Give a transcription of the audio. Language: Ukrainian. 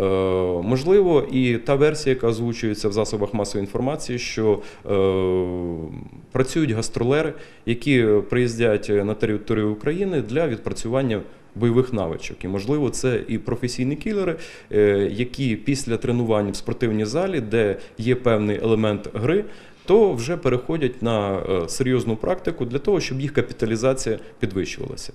Е, можливо, і та версія, яка озвучується в засобах масової інформації, що е, працюють гастролери, які приїздять на територію України для відпрацювання. Бойових навичок і можливо це і професійні кілери, е, які після тренувань в спортивній залі, де є певний елемент гри, то вже переходять на серйозну практику для того, щоб їх капіталізація підвищувалася.